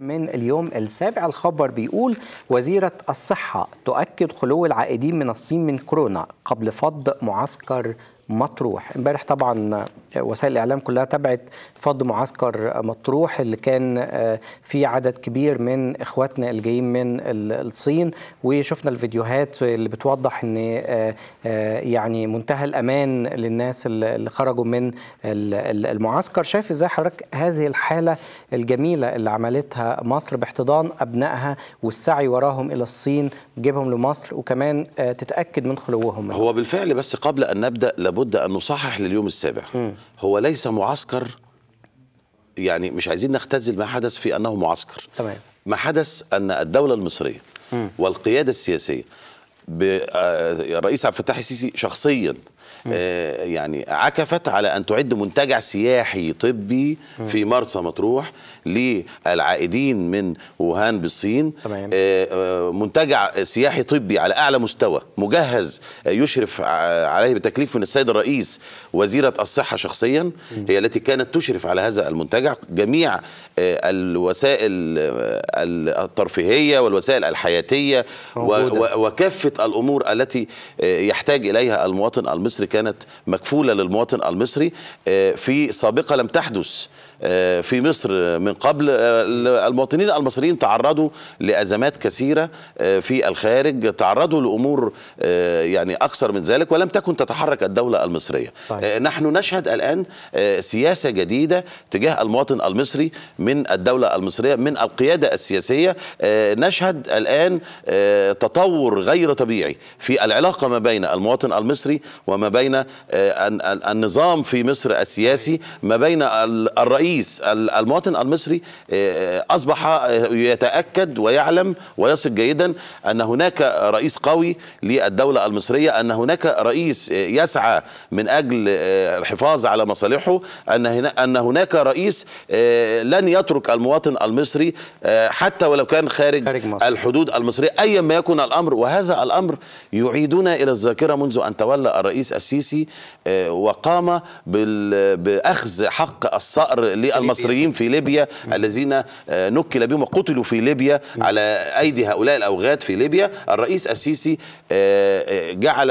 من اليوم السابع الخبر بيقول وزيرة الصحة تؤكد خلو العائدين من الصين من كورونا قبل فض معسكر مطروح امبارح طبعا وسائل الاعلام كلها تبعت فض معسكر مطروح اللي كان آه، في عدد كبير من اخواتنا اللي جايين من الصين وشفنا الفيديوهات اللي بتوضح ان آه، آه، يعني منتهى الامان للناس اللي خرجوا من المعسكر شايف ازاي حضرتك هذه الحاله الجميله اللي عملتها مصر باحتضان ابنائها والسعي وراهم الى الصين تجيبهم لمصر وكمان تتاكد من خلوهم هو بالفعل بس قبل ان نبدا لابد أن نصحح لليوم السابع م. هو ليس معسكر يعني مش عايزين نختزل ما حدث في أنه معسكر تمام. ما حدث أن الدولة المصرية م. والقيادة السياسية آه، الرئيس عبد الفتاح السيسي شخصيا آه، يعني عكفت على أن تعد منتجع سياحي طبي في مرسى مطروح للعائدين من ووهان بالصين تمام. آه، آه، منتجع سياحي طبي على أعلى مستوى مجهز يشرف عليه بتكليف من السيد الرئيس وزيرة الصحة شخصيا هي التي كانت تشرف على هذا المنتجع جميع الوسائل الترفيهية والوسائل الحياتية وكافة الأمور التي يحتاج إليها المواطن المصري مصر كانت مكفولة للمواطن المصري آه، في سابقة لم تحدث آه، في مصر من قبل آه، المواطنين المصريين تعرضوا لأزمات كثيرة آه، في الخارج تعرضوا لأمور يعني أكثر من ذلك ولم تكن تتحرك الدولة المصرية صحيح. نحن نشهد الآن سياسة جديدة تجاه المواطن المصري من الدولة المصرية من القيادة السياسية نشهد الآن تطور غير طبيعي في العلاقة ما بين المواطن المصري وما بين النظام في مصر السياسي ما بين الرئيس الرئيس المواطن المصري آه، آه، أصبح آه، يتأكد ويعلم ويصل جيدا أن هناك رئيس قوي للدولة المصرية أن هناك رئيس يسعى من أجل الحفاظ على مصالحه أن ان هناك رئيس لن يترك المواطن المصري حتى ولو كان خارج, خارج مصر. الحدود المصرية أيا ما يكن الأمر وهذا الأمر يعيدنا إلى الذاكرة منذ أن تولى الرئيس السيسي وقام بأخذ حق الصقر للمصريين في ليبيا الذين آه، نكل بهم وقتلوا في ليبيا على أيدي هؤلاء الأوغاد في ليبيا الرئيس السيسي آه، آه، جعل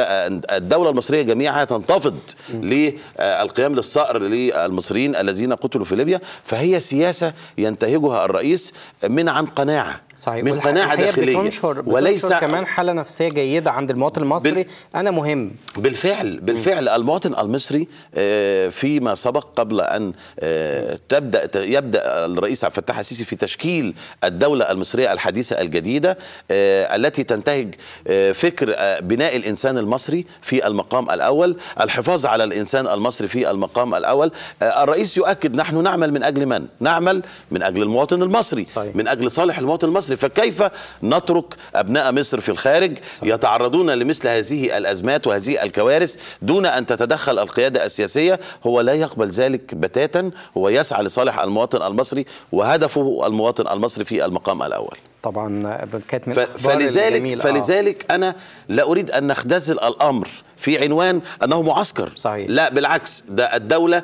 الدولة المصرية جميعها تنتفض للقيام للصقر للمصريين الذين قتلوا في ليبيا فهي سياسة ينتهجها الرئيس من عن قناعة صحيح من قناعه داخليه بتنشر وليس كمان حاله نفسيه جيده عند المواطن المصري بال... انا مهم بالفعل بالفعل المواطن المصري آه، فيما سبق قبل ان آه، تبدا يبدا الرئيس عبد الفتاح السيسي في تشكيل الدوله المصريه الحديثه الجديده آه، التي تنتهج فكر بناء الانسان المصري في المقام الاول الحفاظ على الانسان المصري في المقام الاول الرئيس يؤكد نحن نعمل من اجل من نعمل من اجل المواطن المصري صحيح. من اجل صالح المواطن المصري مصر فكيف نترك أبناء مصر في الخارج يتعرضون لمثل هذه الأزمات وهذه الكوارث دون أن تتدخل القيادة السياسية هو لا يقبل ذلك بتاتا هو يسعى لصالح المواطن المصري وهدفه المواطن المصري في المقام الأول طبعا كانت من فلذلك آه. فلذلك آه. انا لا اريد ان نختزل الامر في عنوان انه معسكر صحيح. لا بالعكس ده الدوله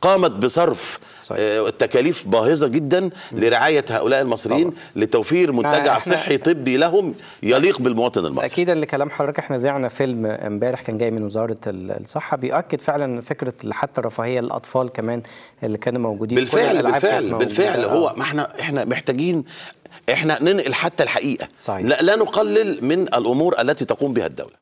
قامت بصرف صحيح. آه، تكاليف باهظه جدا لرعايه هؤلاء المصريين طبعا. لتوفير منتجع صحي طبي لهم يليق بالمواطن المصري اكيد اللي كلام حضرتك احنا زعنا فيلم امبارح كان جاي من وزاره الصحه بيؤكد فعلا فكره حتى رفاهيه الاطفال كمان اللي كانوا موجودين بالفعل بالفعل بالفعل هو آه. ما احنا احنا محتاجين احنا ننقل حتى الحقيقه صحيح. لا, لا نقلل من الامور التي تقوم بها الدوله